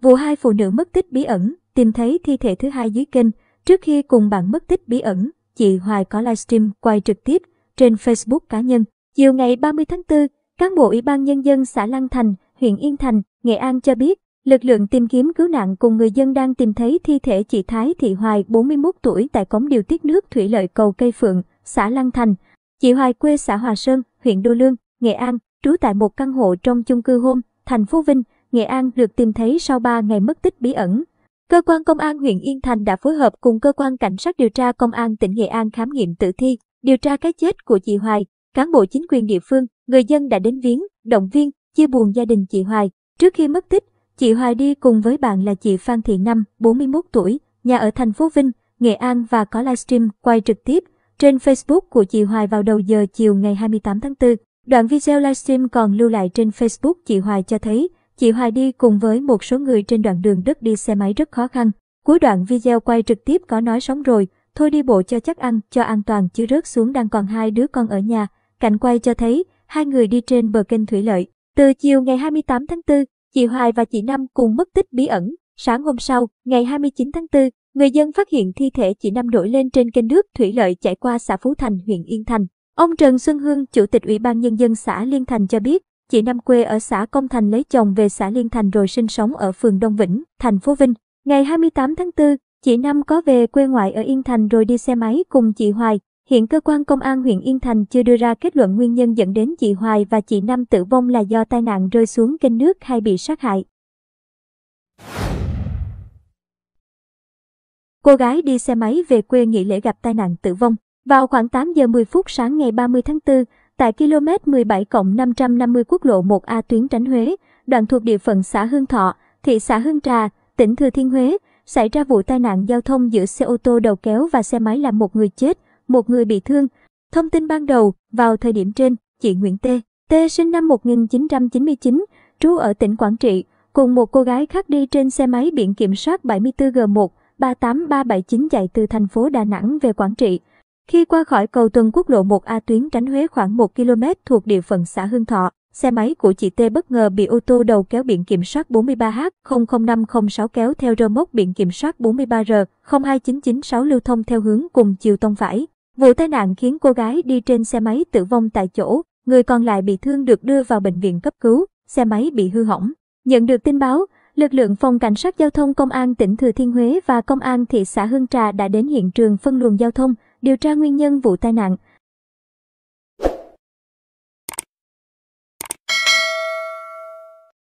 Vụ hai phụ nữ mất tích bí ẩn, tìm thấy thi thể thứ hai dưới kênh. Trước khi cùng bạn mất tích bí ẩn, chị Hoài có livestream quay trực tiếp trên Facebook cá nhân. Chiều ngày 30 tháng 4, cán bộ Ủy ban Nhân dân xã Lăng Thành, huyện Yên Thành, Nghệ An cho biết, lực lượng tìm kiếm cứu nạn cùng người dân đang tìm thấy thi thể chị Thái Thị Hoài, 41 tuổi tại cống điều tiết nước thủy lợi cầu Cây Phượng, xã Lăng Thành. Chị Hoài quê xã Hòa Sơn, huyện Đô Lương, Nghệ An, trú tại một căn hộ trong chung cư hôm, thành phố Vinh, Nghệ An được tìm thấy sau 3 ngày mất tích bí ẩn. Cơ quan công an huyện Yên Thành đã phối hợp cùng cơ quan cảnh sát điều tra công an tỉnh Nghệ An khám nghiệm tử thi, điều tra cái chết của chị Hoài. Cán bộ chính quyền địa phương, người dân đã đến viếng, động viên, chia buồn gia đình chị Hoài. Trước khi mất tích, chị Hoài đi cùng với bạn là chị Phan Thị Năm, 41 tuổi, nhà ở thành phố Vinh, Nghệ An và có livestream quay trực tiếp trên Facebook của chị Hoài vào đầu giờ chiều ngày 28 tháng 4. Đoạn video livestream còn lưu lại trên Facebook chị Hoài cho thấy Chị Hoài đi cùng với một số người trên đoạn đường đất đi xe máy rất khó khăn. Cuối đoạn video quay trực tiếp có nói sống rồi, thôi đi bộ cho chắc ăn, cho an toàn chứ rớt xuống đang còn hai đứa con ở nhà. Cảnh quay cho thấy, hai người đi trên bờ kênh Thủy Lợi. Từ chiều ngày 28 tháng 4, chị Hoài và chị Năm cùng mất tích bí ẩn. Sáng hôm sau, ngày 29 tháng 4, người dân phát hiện thi thể chị Năm nổi lên trên kênh nước Thủy Lợi chạy qua xã Phú Thành, huyện Yên Thành. Ông Trần Xuân Hương, Chủ tịch Ủy ban Nhân dân xã Liên Thành cho biết, Chị Năm quê ở xã Công Thành lấy chồng về xã Liên Thành rồi sinh sống ở phường Đông Vĩnh, thành phố Vinh. Ngày 28 tháng 4, chị Năm có về quê ngoại ở Yên Thành rồi đi xe máy cùng chị Hoài. Hiện cơ quan công an huyện Yên Thành chưa đưa ra kết luận nguyên nhân dẫn đến chị Hoài và chị Năm tử vong là do tai nạn rơi xuống kênh nước hay bị sát hại. Cô gái đi xe máy về quê nghỉ lễ gặp tai nạn tử vong. Vào khoảng 8 giờ 10 phút sáng ngày 30 tháng 4, Tại km 17 550 quốc lộ 1A tuyến tránh Huế, đoạn thuộc địa phận xã Hương Thọ, thị xã Hương Trà, tỉnh Thừa Thiên Huế, xảy ra vụ tai nạn giao thông giữa xe ô tô đầu kéo và xe máy làm một người chết, một người bị thương. Thông tin ban đầu, vào thời điểm trên, chị Nguyễn T. T sinh năm 1999, trú ở tỉnh Quảng Trị, cùng một cô gái khác đi trên xe máy biển kiểm soát 74G1 38379 chạy từ thành phố Đà Nẵng về Quảng Trị. Khi qua khỏi cầu tuần quốc lộ 1A tuyến tránh Huế khoảng 1 km thuộc địa phận xã Hương Thọ, xe máy của chị T bất ngờ bị ô tô đầu kéo biển kiểm soát 43H00506 kéo theo rơ mốc biển kiểm soát 43R02996 lưu thông theo hướng cùng chiều tông phải. Vụ tai nạn khiến cô gái đi trên xe máy tử vong tại chỗ, người còn lại bị thương được đưa vào bệnh viện cấp cứu, xe máy bị hư hỏng. Nhận được tin báo, lực lượng phòng cảnh sát giao thông công an tỉnh Thừa Thiên Huế và công an thị xã Hương Trà đã đến hiện trường phân luồng giao thông, điều tra nguyên nhân vụ tai nạn